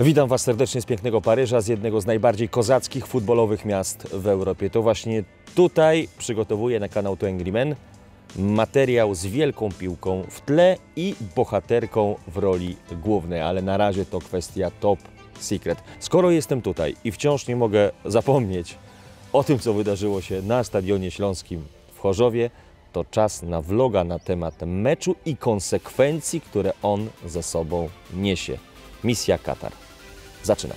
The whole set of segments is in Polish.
Witam Was serdecznie z pięknego Paryża, z jednego z najbardziej kozackich futbolowych miast w Europie. To właśnie tutaj przygotowuję na kanał To Angryman materiał z wielką piłką w tle i bohaterką w roli głównej, ale na razie to kwestia top secret. Skoro jestem tutaj i wciąż nie mogę zapomnieć o tym, co wydarzyło się na Stadionie Śląskim w Chorzowie, to czas na vloga na temat meczu i konsekwencji, które on ze sobą niesie. Misja Katar. Zaczynam.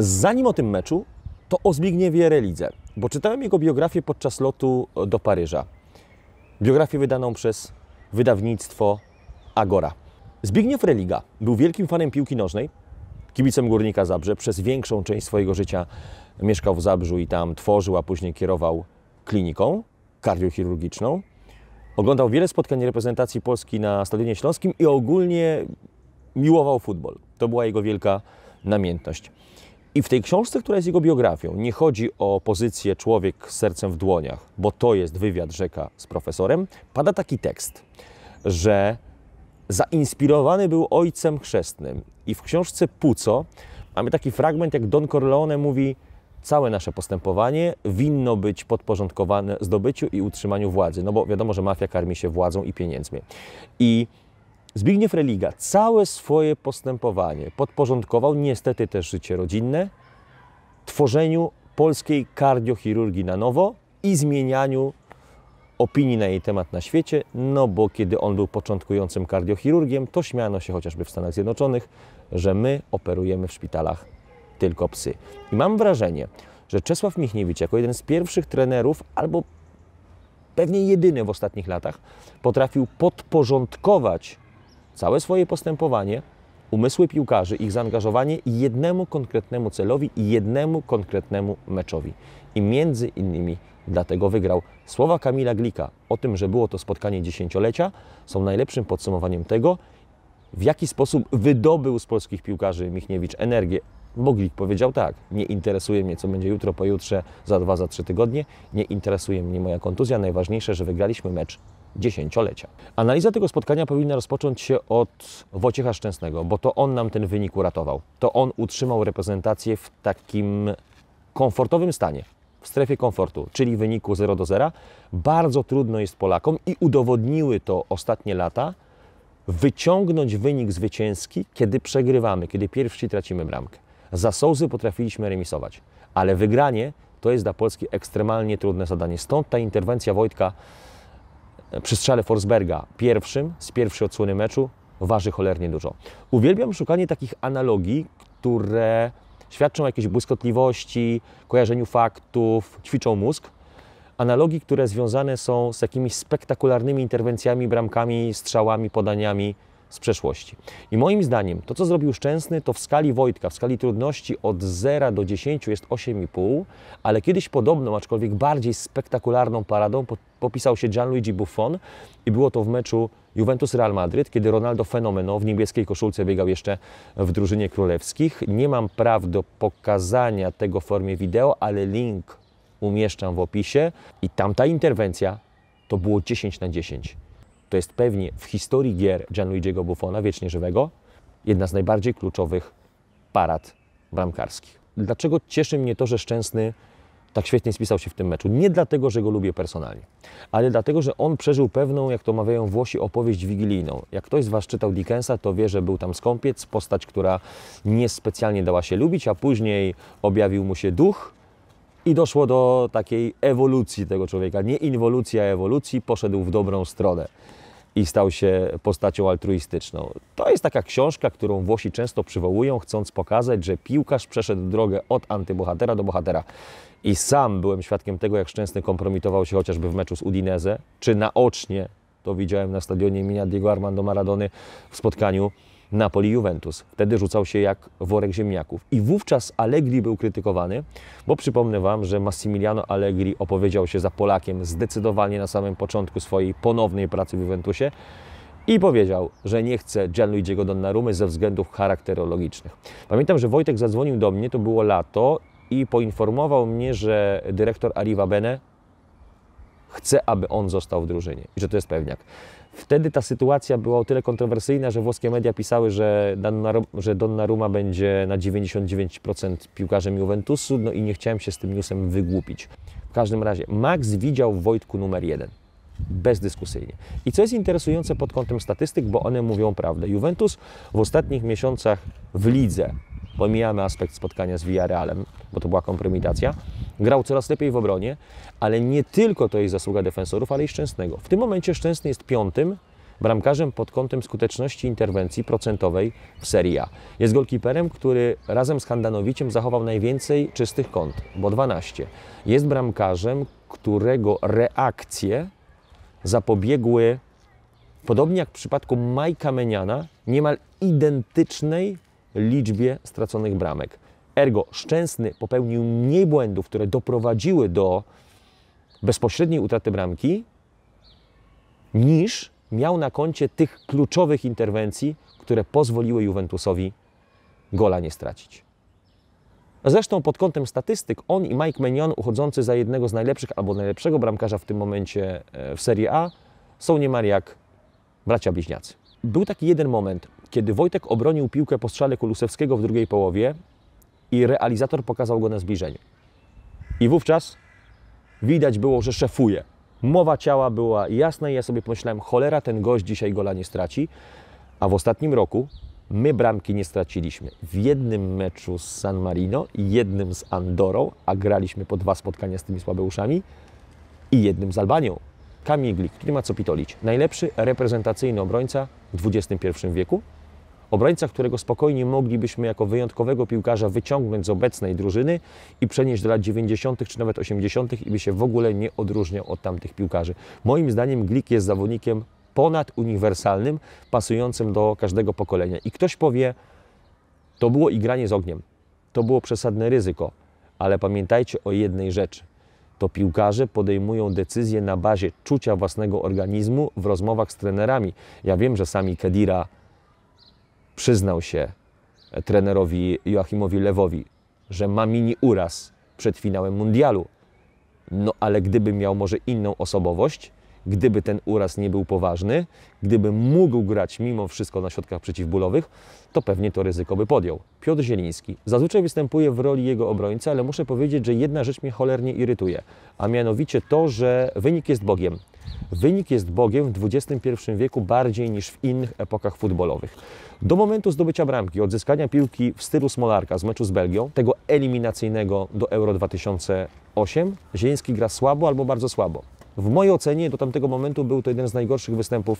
Zanim o tym meczu, to o Zbigniewie Relidze, bo czytałem jego biografię podczas lotu do Paryża. Biografię wydaną przez wydawnictwo Agora. Zbigniew Religa był wielkim fanem piłki nożnej, kibicem Górnika Zabrze. Przez większą część swojego życia mieszkał w Zabrzu i tam tworzył, a później kierował kliniką kardiochirurgiczną. Oglądał wiele spotkań reprezentacji Polski na Stadionie Śląskim i ogólnie miłował futbol. To była jego wielka namiętność. I w tej książce, która jest jego biografią, nie chodzi o pozycję człowiek z sercem w dłoniach, bo to jest wywiad rzeka z profesorem, pada taki tekst, że zainspirowany był ojcem chrzestnym. I w książce Puco mamy taki fragment, jak Don Corleone mówi: Całe nasze postępowanie winno być podporządkowane zdobyciu i utrzymaniu władzy, no bo wiadomo, że mafia karmi się władzą i pieniędzmi. I Zbigniew Religa całe swoje postępowanie podporządkował niestety też życie rodzinne tworzeniu polskiej kardiochirurgii na nowo i zmienianiu opinii na jej temat na świecie, no bo kiedy on był początkującym kardiochirurgiem, to śmiano się chociażby w Stanach Zjednoczonych, że my operujemy w szpitalach tylko psy. I mam wrażenie, że Czesław Michniewicz jako jeden z pierwszych trenerów, albo pewnie jedyny w ostatnich latach, potrafił podporządkować całe swoje postępowanie, umysły piłkarzy, ich zaangażowanie jednemu konkretnemu celowi i jednemu konkretnemu meczowi. I między innymi dlatego wygrał. Słowa Kamila Glika o tym, że było to spotkanie dziesięciolecia, są najlepszym podsumowaniem tego, w jaki sposób wydobył z polskich piłkarzy Michniewicz energię. Bo Glik powiedział tak, nie interesuje mnie, co będzie jutro, pojutrze, za dwa, za trzy tygodnie, nie interesuje mnie moja kontuzja, najważniejsze, że wygraliśmy mecz dziesięciolecia. Analiza tego spotkania powinna rozpocząć się od Wojciecha Szczęsnego, bo to on nam ten wynik uratował. To on utrzymał reprezentację w takim komfortowym stanie w strefie komfortu, czyli w wyniku 0 do 0, bardzo trudno jest Polakom i udowodniły to ostatnie lata, wyciągnąć wynik zwycięski, kiedy przegrywamy, kiedy pierwsi tracimy bramkę. Za Sołzy potrafiliśmy remisować, ale wygranie to jest dla Polski ekstremalnie trudne zadanie. Stąd ta interwencja Wojtka e, przy strzale Forsberga pierwszym, z pierwszej odsłony meczu, waży cholernie dużo. Uwielbiam szukanie takich analogii, które Świadczą o jakiejś błyskotliwości, kojarzeniu faktów, ćwiczą mózg. Analogii, które związane są z jakimiś spektakularnymi interwencjami, bramkami, strzałami, podaniami z przeszłości. I moim zdaniem to, co zrobił Szczęsny, to w skali Wojtka, w skali trudności od 0 do 10 jest 8,5, ale kiedyś podobną, aczkolwiek bardziej spektakularną paradą popisał się Gianluigi Buffon i było to w meczu Juventus Real Madrid, kiedy Ronaldo fenomeno w niebieskiej koszulce biegał jeszcze w drużynie królewskich. Nie mam praw do pokazania tego w formie wideo, ale link umieszczam w opisie i tamta interwencja to było 10 na 10. To jest pewnie w historii gier Gianluigiego Buffona, wiecznie żywego, jedna z najbardziej kluczowych parad bramkarskich. Dlaczego cieszy mnie to, że Szczęsny tak świetnie spisał się w tym meczu. Nie dlatego, że go lubię personalnie, ale dlatego, że on przeżył pewną, jak to mawiają Włosi, opowieść wigilijną. Jak ktoś z Was czytał Dickensa, to wie, że był tam skąpiec, postać, która niespecjalnie dała się lubić, a później objawił mu się duch, i doszło do takiej ewolucji tego człowieka. Nie inwolucja, ewolucji, poszedł w dobrą stronę i stał się postacią altruistyczną. To jest taka książka, którą Włosi często przywołują, chcąc pokazać, że piłkarz przeszedł drogę od antybohatera do bohatera. I sam byłem świadkiem tego, jak Szczęsny kompromitował się chociażby w meczu z Udinese, czy naocznie, to widziałem na stadionie imienia Diego Armando Maradony w spotkaniu Napoli-Juventus. Wtedy rzucał się jak worek ziemniaków. I wówczas Allegri był krytykowany, bo przypomnę Wam, że Massimiliano Allegri opowiedział się za Polakiem zdecydowanie na samym początku swojej ponownej pracy w Juventusie i powiedział, że nie chce Gianluigiego Donnarumy ze względów charakterologicznych. Pamiętam, że Wojtek zadzwonił do mnie, to było lato i poinformował mnie, że dyrektor Arriva Bene chce, aby on został w drużynie i że to jest pewniak. Wtedy ta sytuacja była o tyle kontrowersyjna, że włoskie media pisały, że, Donnarumma, że Donnarumma będzie na 99% piłkarzem Juventusu, no i nie chciałem się z tym newsem wygłupić. W każdym razie, Max widział w Wojtku numer jeden. Bezdyskusyjnie. I co jest interesujące pod kątem statystyk, bo one mówią prawdę. Juventus w ostatnich miesiącach w lidze pomijamy aspekt spotkania z Villarrealem, bo to była kompromitacja, grał coraz lepiej w obronie, ale nie tylko to jest zasługa defensorów, ale i Szczęsnego. W tym momencie Szczęsny jest piątym bramkarzem pod kątem skuteczności interwencji procentowej w Serie A. Jest golkiperem, który razem z Handanowiciem zachował najwięcej czystych kąt, bo 12. Jest bramkarzem, którego reakcje zapobiegły, podobnie jak w przypadku Majka Meniana, niemal identycznej liczbie straconych bramek. Ergo Szczęsny popełnił mniej błędów, które doprowadziły do bezpośredniej utraty bramki, niż miał na koncie tych kluczowych interwencji, które pozwoliły Juventusowi gola nie stracić. Zresztą pod kątem statystyk on i Mike Menion, uchodzący za jednego z najlepszych albo najlepszego bramkarza w tym momencie e, w Serie A, są niemal jak bracia bliźniacy. Był taki jeden moment kiedy Wojtek obronił piłkę po strzale Kulusewskiego w drugiej połowie i realizator pokazał go na zbliżeniu. I wówczas widać było, że szefuje. Mowa ciała była jasna i ja sobie pomyślałem, cholera, ten gość dzisiaj gola nie straci. A w ostatnim roku my bramki nie straciliśmy. W jednym meczu z San Marino, jednym z Andorą, a graliśmy po dwa spotkania z tymi słabeuszami i jednym z Albanią. Kamil Glik, który ma co pitolić. Najlepszy reprezentacyjny obrońca w XXI wieku, Obrońca, którego spokojnie moglibyśmy jako wyjątkowego piłkarza wyciągnąć z obecnej drużyny i przenieść do lat 90. czy nawet 80. i by się w ogóle nie odróżniał od tamtych piłkarzy. Moim zdaniem Glik jest zawodnikiem ponaduniwersalnym, pasującym do każdego pokolenia. I ktoś powie, to było igranie z ogniem, to było przesadne ryzyko, ale pamiętajcie o jednej rzeczy to piłkarze podejmują decyzje na bazie czucia własnego organizmu w rozmowach z trenerami. Ja wiem, że sami Kedira przyznał się trenerowi Joachimowi Lewowi, że ma mini uraz przed finałem mundialu. No ale gdyby miał może inną osobowość, gdyby ten uraz nie był poważny, gdyby mógł grać mimo wszystko na środkach przeciwbólowych, to pewnie to ryzyko by podjął. Piotr Zieliński. Zazwyczaj występuje w roli jego obrońcy, ale muszę powiedzieć, że jedna rzecz mnie cholernie irytuje, a mianowicie to, że wynik jest Bogiem. Wynik jest Bogiem w XXI wieku bardziej niż w innych epokach futbolowych. Do momentu zdobycia bramki, odzyskania piłki w stylu Smolarka z meczu z Belgią, tego eliminacyjnego do Euro 2008, Zieliński gra słabo albo bardzo słabo. W mojej ocenie do tamtego momentu był to jeden z najgorszych występów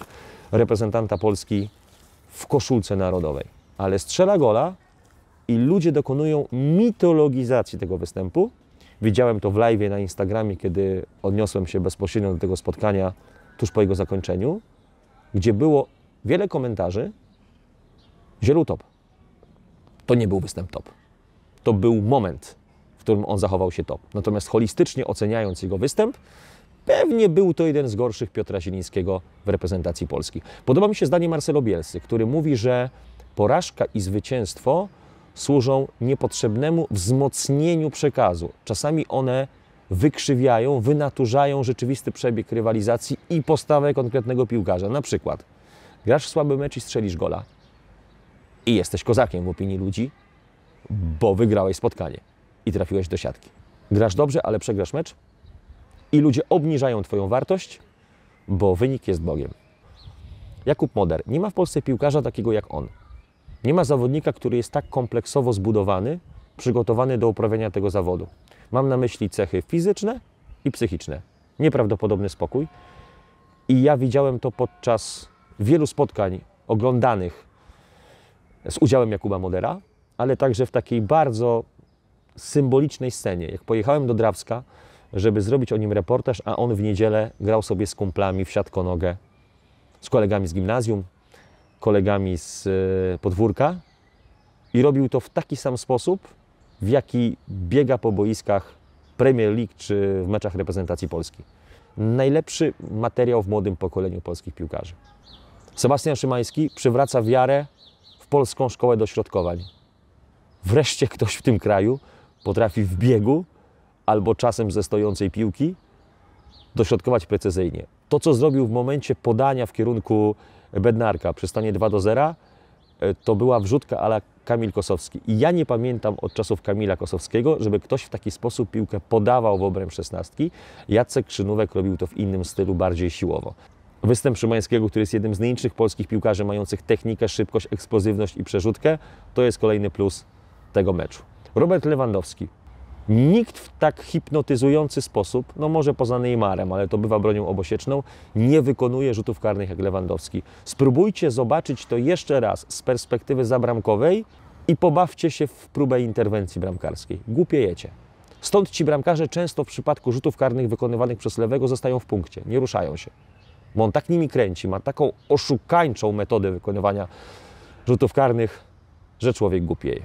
reprezentanta Polski w koszulce narodowej. Ale strzela gola i ludzie dokonują mitologizacji tego występu. Widziałem to w live na Instagramie, kiedy odniosłem się bezpośrednio do tego spotkania tuż po jego zakończeniu, gdzie było wiele komentarzy. Zielu top. To nie był występ top. To był moment, w którym on zachował się top. Natomiast holistycznie oceniając jego występ, Pewnie był to jeden z gorszych Piotra Zielińskiego w reprezentacji Polski. Podoba mi się zdanie Marcelo Bielsy, który mówi, że porażka i zwycięstwo służą niepotrzebnemu wzmocnieniu przekazu. Czasami one wykrzywiają, wynaturzają rzeczywisty przebieg rywalizacji i postawę konkretnego piłkarza. Na przykład grasz słaby mecz i strzelisz gola i jesteś kozakiem w opinii ludzi, bo wygrałeś spotkanie i trafiłeś do siatki. Grasz dobrze, ale przegrasz mecz, i ludzie obniżają Twoją wartość, bo wynik jest Bogiem. Jakub Moder. Nie ma w Polsce piłkarza takiego jak on. Nie ma zawodnika, który jest tak kompleksowo zbudowany, przygotowany do uprawiania tego zawodu. Mam na myśli cechy fizyczne i psychiczne. Nieprawdopodobny spokój. I ja widziałem to podczas wielu spotkań oglądanych z udziałem Jakuba Modera, ale także w takiej bardzo symbolicznej scenie. Jak pojechałem do Drawska, żeby zrobić o nim reportaż, a on w niedzielę grał sobie z kumplami w siatko nogę, z kolegami z gimnazjum, kolegami z e, podwórka i robił to w taki sam sposób, w jaki biega po boiskach Premier League czy w meczach reprezentacji Polski. Najlepszy materiał w młodym pokoleniu polskich piłkarzy. Sebastian Szymański przywraca wiarę w polską szkołę dośrodkowań. Wreszcie ktoś w tym kraju potrafi w biegu albo czasem ze stojącej piłki, dośrodkować precyzyjnie. To, co zrobił w momencie podania w kierunku Bednarka przy stanie 2 do 0, e, to była wrzutka ala Kamil Kosowski. I ja nie pamiętam od czasów Kamila Kosowskiego, żeby ktoś w taki sposób piłkę podawał w obręb szesnastki. Jacek Krzynówek robił to w innym stylu, bardziej siłowo. Występ Szymańskiego, który jest jednym z najlepszych polskich piłkarzy mających technikę, szybkość, eksplozywność i przerzutkę, to jest kolejny plus tego meczu. Robert Lewandowski Nikt w tak hipnotyzujący sposób, no może poza Neymarem, ale to bywa bronią obosieczną, nie wykonuje rzutów karnych jak Lewandowski. Spróbujcie zobaczyć to jeszcze raz z perspektywy zabramkowej i pobawcie się w próbę interwencji bramkarskiej. Głupiejecie. Stąd ci bramkarze często w przypadku rzutów karnych wykonywanych przez lewego zostają w punkcie, nie ruszają się. Bo on tak nimi kręci, ma taką oszukańczą metodę wykonywania rzutów karnych, że człowiek głupieje.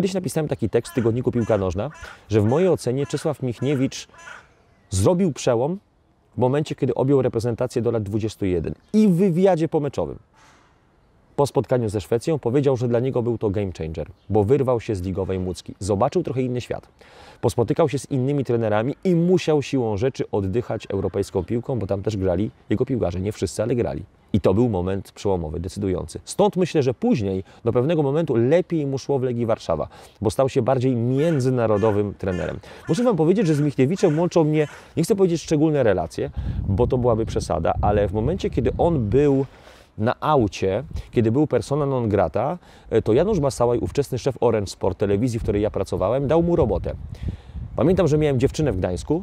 Kiedyś napisałem taki tekst w tygodniku Piłka Nożna, że w mojej ocenie Czesław Michniewicz zrobił przełom w momencie, kiedy objął reprezentację do lat 21 i w wywiadzie pomeczowym po spotkaniu ze Szwecją powiedział, że dla niego był to game changer, bo wyrwał się z ligowej mucki, zobaczył trochę inny świat, pospotykał się z innymi trenerami i musiał siłą rzeczy oddychać europejską piłką, bo tam też grali jego piłkarze, nie wszyscy, ale grali. I to był moment przełomowy, decydujący. Stąd myślę, że później do pewnego momentu lepiej mu szło w Legii Warszawa, bo stał się bardziej międzynarodowym trenerem. Muszę Wam powiedzieć, że z Michniewiczem łączą mnie, nie chcę powiedzieć szczególne relacje, bo to byłaby przesada, ale w momencie, kiedy on był na aucie, kiedy był persona non grata, e, to Janusz Masałaj, ówczesny szef Orange Sport, telewizji, w której ja pracowałem, dał mu robotę. Pamiętam, że miałem dziewczynę w Gdańsku,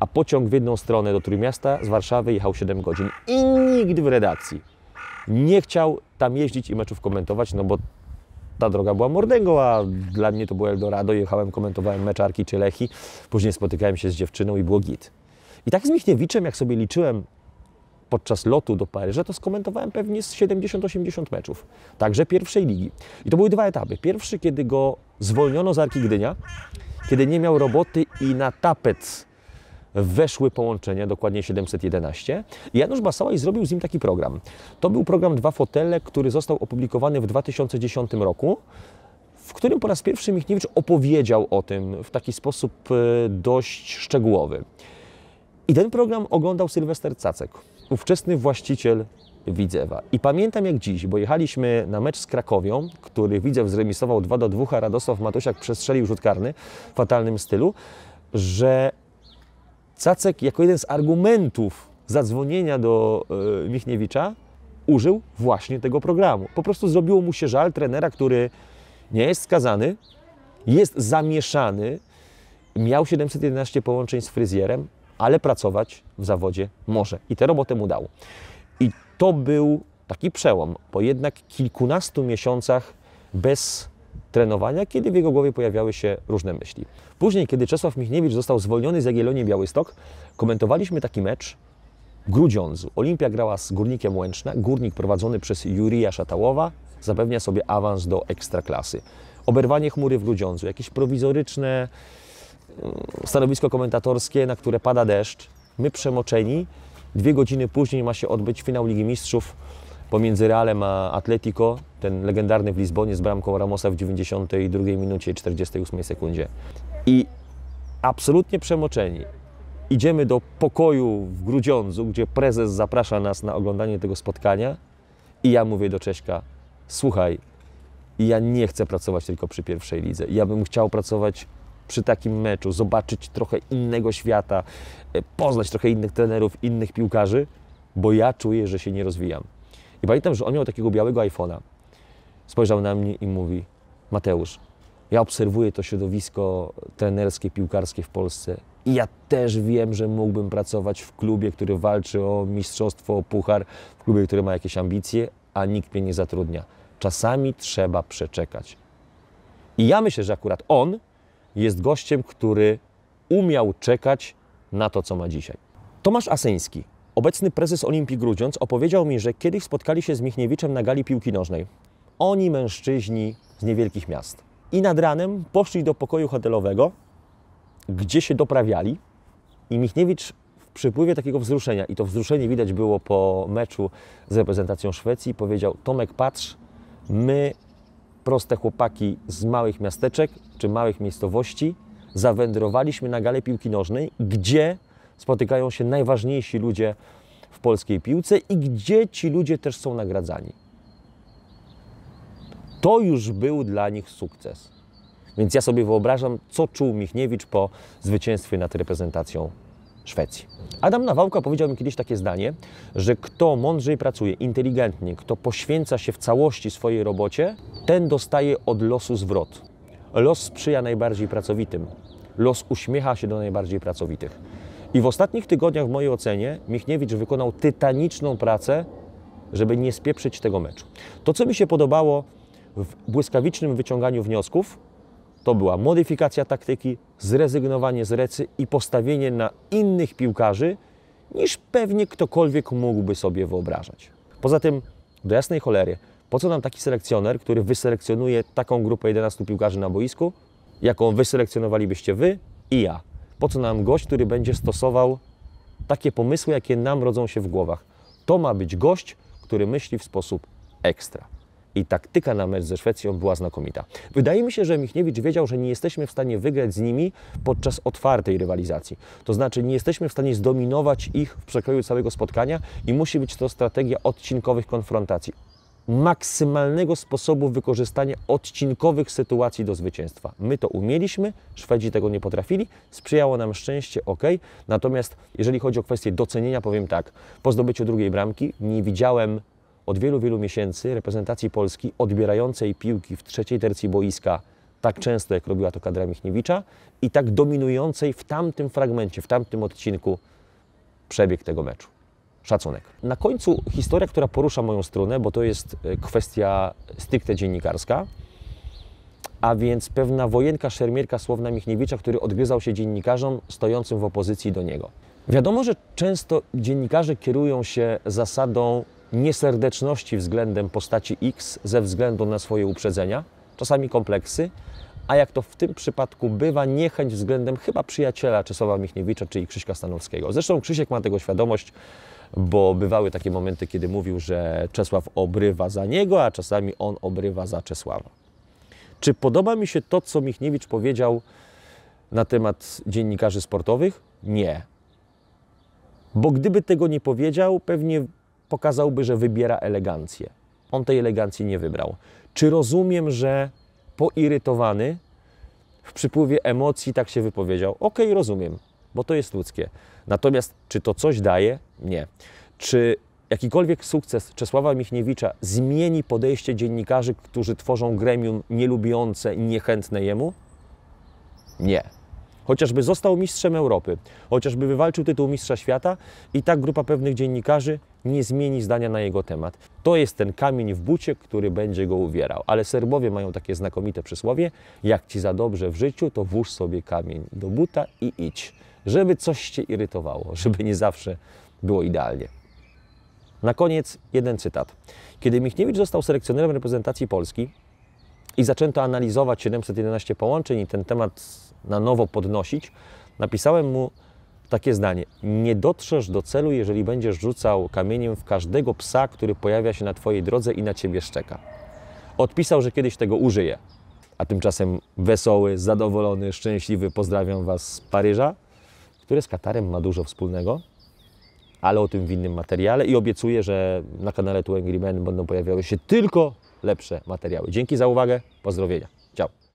a pociąg w jedną stronę do Trójmiasta z Warszawy jechał 7 godzin. I nigdy w redakcji nie chciał tam jeździć i meczów komentować, no bo ta droga była mordęgą, a dla mnie to było Eldorado. Jechałem, komentowałem meczarki czy Lechi, później spotykałem się z dziewczyną i było git. I tak z Michniewiczem, jak sobie liczyłem podczas lotu do Paryża, to skomentowałem pewnie z 70-80 meczów, także pierwszej ligi. I to były dwa etapy. Pierwszy, kiedy go zwolniono z Arki Gdynia, kiedy nie miał roboty i na tapet weszły połączenia, dokładnie 711. I Janusz Basałaj zrobił z nim taki program. To był program Dwa Fotele, który został opublikowany w 2010 roku w którym po raz pierwszy Michniewicz opowiedział o tym w taki sposób e, dość szczegółowy. I ten program oglądał Sylwester Cacek, ówczesny właściciel Widzewa. I pamiętam jak dziś, bo jechaliśmy na mecz z Krakowią, który Widzew zremisował 2 do 2, a Radosław Matusiak przestrzelił rzut karny w fatalnym stylu, że Cacek jako jeden z argumentów zadzwonienia do e, Michniewicza użył właśnie tego programu. Po prostu zrobiło mu się żal trenera, który nie jest skazany, jest zamieszany, miał 711 połączeń z fryzjerem, ale pracować w zawodzie może. I tę robotę mu dało. I to był taki przełom po jednak kilkunastu miesiącach bez trenowania, kiedy w jego głowie pojawiały się różne myśli. Później, kiedy Czesław Michniewicz został zwolniony z Jagiellonii Białystok, komentowaliśmy taki mecz w Grudziądzu. Olimpia grała z Górnikiem Łęczna, Górnik prowadzony przez Jurija Szatałowa zapewnia sobie awans do Ekstraklasy. Oberwanie chmury w Grudziądzu, jakieś prowizoryczne mm, stanowisko komentatorskie, na które pada deszcz. My przemoczeni, dwie godziny później ma się odbyć finał Ligi Mistrzów pomiędzy Realem a Atletico, ten legendarny w Lizbonie z bramką Ramosa w 92 minucie 48 sekundzie. I absolutnie przemoczeni. Idziemy do pokoju w Grudziądzu, gdzie prezes zaprasza nas na oglądanie tego spotkania i ja mówię do Cześka, słuchaj, ja nie chcę pracować tylko przy pierwszej lidze. Ja bym chciał pracować przy takim meczu, zobaczyć trochę innego świata, e, poznać trochę innych trenerów, innych piłkarzy, bo ja czuję, że się nie rozwijam. I pamiętam, że on miał takiego białego iPhone'a. Spojrzał na mnie i mówi: Mateusz, ja obserwuję to środowisko trenerskie, piłkarskie w Polsce i ja też wiem, że mógłbym pracować w klubie, który walczy o mistrzostwo, o puchar, w klubie, który ma jakieś ambicje, a nikt mnie nie zatrudnia. Czasami trzeba przeczekać. I ja myślę, że akurat on jest gościem, który umiał czekać na to, co ma dzisiaj. Tomasz Aseński, Obecny prezes Olimpii Grudziądz opowiedział mi, że kiedyś spotkali się z Michniewiczem na gali piłki nożnej. Oni mężczyźni z niewielkich miast. I nad ranem poszli do pokoju hotelowego, gdzie się doprawiali i Michniewicz w przypływie takiego wzruszenia, i to wzruszenie widać było po meczu z reprezentacją Szwecji, powiedział Tomek patrz, my proste chłopaki z małych miasteczek czy małych miejscowości zawędrowaliśmy na gale piłki nożnej, gdzie spotykają się najważniejsi ludzie w polskiej piłce i gdzie ci ludzie też są nagradzani. To już był dla nich sukces. Więc ja sobie wyobrażam, co czuł Michniewicz po zwycięstwie nad reprezentacją Szwecji. Adam Nawałka powiedział mi kiedyś takie zdanie, że kto mądrzej pracuje, inteligentnie, kto poświęca się w całości swojej robocie, ten dostaje od losu zwrot. Los sprzyja najbardziej pracowitym. Los uśmiecha się do najbardziej pracowitych. I w ostatnich tygodniach, w mojej ocenie, Michniewicz wykonał tytaniczną pracę, żeby nie spieprzyć tego meczu. To, co mi się podobało w błyskawicznym wyciąganiu wniosków, to była modyfikacja taktyki, zrezygnowanie z recy i postawienie na innych piłkarzy, niż pewnie ktokolwiek mógłby sobie wyobrażać. Poza tym, do jasnej cholery, po co nam taki selekcjoner, który wyselekcjonuje taką grupę 11 piłkarzy na boisku, jaką wyselekcjonowalibyście wy i ja? Po co nam gość, który będzie stosował takie pomysły, jakie nam rodzą się w głowach? To ma być gość, który myśli w sposób ekstra. I taktyka na mecz ze Szwecją była znakomita. Wydaje mi się, że Michniewicz wiedział, że nie jesteśmy w stanie wygrać z nimi podczas otwartej rywalizacji. To znaczy, nie jesteśmy w stanie zdominować ich w przekroju całego spotkania i musi być to strategia odcinkowych konfrontacji maksymalnego sposobu wykorzystania odcinkowych sytuacji do zwycięstwa. My to umieliśmy, Szwedzi tego nie potrafili, sprzyjało nam szczęście, ok. Natomiast jeżeli chodzi o kwestię docenienia, powiem tak, po zdobyciu drugiej bramki nie widziałem od wielu, wielu miesięcy reprezentacji Polski odbierającej piłki w trzeciej tercji boiska tak często, jak robiła to kadra Michniewicza i tak dominującej w tamtym fragmencie, w tamtym odcinku przebieg tego meczu szacunek. Na końcu historia, która porusza moją stronę, bo to jest e, kwestia stricte dziennikarska, a więc pewna wojenka szermierka Słowna Michniewicza, który odgryzał się dziennikarzom stojącym w opozycji do niego. Wiadomo, że często dziennikarze kierują się zasadą nieserdeczności względem postaci X ze względu na swoje uprzedzenia, czasami kompleksy, a jak to w tym przypadku bywa, niechęć względem chyba przyjaciela Czesława Michniewicza, czyli Krzyśka Stanowskiego. Zresztą Krzysiek ma tego świadomość, bo bywały takie momenty, kiedy mówił, że Czesław obrywa za niego, a czasami on obrywa za Czesława. Czy podoba mi się to, co Michniewicz powiedział na temat dziennikarzy sportowych? Nie. Bo gdyby tego nie powiedział, pewnie pokazałby, że wybiera elegancję. On tej elegancji nie wybrał. Czy rozumiem, że poirytowany w przypływie emocji tak się wypowiedział? Okej, okay, rozumiem bo to jest ludzkie. Natomiast czy to coś daje? Nie. Czy jakikolwiek sukces Czesława Michniewicza zmieni podejście dziennikarzy, którzy tworzą gremium nielubiące i niechętne jemu? Nie. Chociażby został mistrzem Europy, chociażby wywalczył tytuł mistrza świata i tak grupa pewnych dziennikarzy nie zmieni zdania na jego temat. To jest ten kamień w bucie, który będzie go uwierał. Ale Serbowie mają takie znakomite przysłowie: jak ci za dobrze w życiu, to włóż sobie kamień do buta i idź żeby coś Cię irytowało, żeby nie zawsze było idealnie. Na koniec jeden cytat. Kiedy Michniewicz został selekcjonerem reprezentacji Polski i zaczęto analizować 711 połączeń i ten temat na nowo podnosić, napisałem mu takie zdanie: Nie dotrzesz do celu, jeżeli będziesz rzucał kamieniem w każdego psa, który pojawia się na Twojej drodze i na Ciebie szczeka. Odpisał, że kiedyś tego użyje. A tymczasem wesoły, zadowolony, szczęśliwy pozdrawiam Was z Paryża które z Katarem ma dużo wspólnego, ale o tym w innym materiale i obiecuję, że na kanale Tu Angry Men będą pojawiały się tylko lepsze materiały. Dzięki za uwagę, pozdrowienia, ciao.